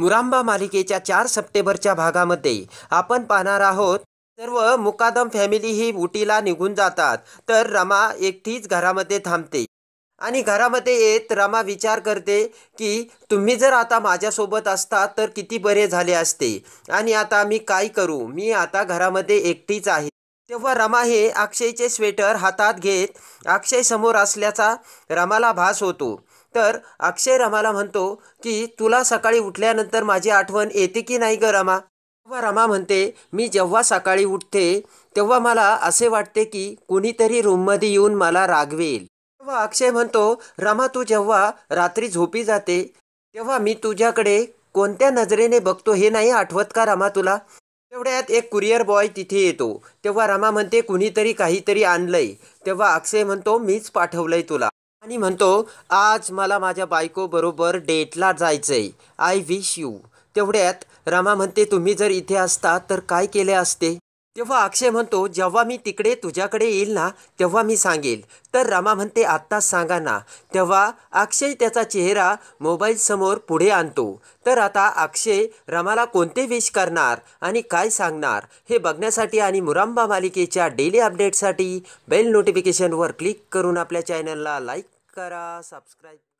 मुरांबा मालिकेच्या चार सप्टेंबरच्या भागामध्ये आपण पाहणार आहोत सर्व मुकादम फॅमिली ही उटीला निघून जातात तर रमा एकटीच घरामध्ये थांबते आणि घरामध्ये येत रमा विचार करते की तुम्ही जर आता माझ्यासोबत असता तर किती बरे झाले असते आणि आता मी काय करू मी आता घरामध्ये एकटीच आहे तेव्हा रमा हे अक्षयचे स्वेटर हातात घेत अक्षय समोर असल्याचा रमाला भास होतो तर अक्षय रमाला म्हणतो की तुला सकाळी उठल्यानंतर माझी आठवण येते की नाही ग रमा तेव्हा रमा म्हणते मी जेव्हा सकाळी उठते तेव्हा मला असे वाटते की कुणीतरी रूममध्ये येऊन मला रागवेल तेव्हा अक्षय म्हणतो रमा तू जेव्हा रात्री झोपी जाते तेव्हा मी तुझ्याकडे कोणत्या नजरेने बघतो हे नाही आठवत का रमा तुला तेवढ्यात एक कुरिअर बॉय तिथे येतो तेव्हा रमा म्हणते कुणीतरी काहीतरी आणलंय तेव्हा अक्षय म्हणतो मीच पाठवलंय तुला आणि म्हणतो आज मला माझ्या बायकोबरोबर डेटला जायचंय आय विश यू तेवढ्यात रमा म्हणते तुम्ही जर इथे असता तर काय केले असते तेव्हा अक्षय म्हणतो जेव्हा मी तिकडे तुझ्याकडे येईल ना तेव्हा मी सांगेल तर रमा म्हणते आत्ता सांगा ना तेव्हा अक्षय त्याचा चेहरा मोबाईलसमोर पुढे आणतो तर आता अक्षय रमाला कोणते विश करणार आणि काय सांगणार हे बघण्यासाठी आणि मुरांबा मालिकेच्या डेली अपडेटसाठी बेल नोटिफिकेशनवर क्लिक करून आपल्या चॅनलला लाईक करा सबस्क्राईब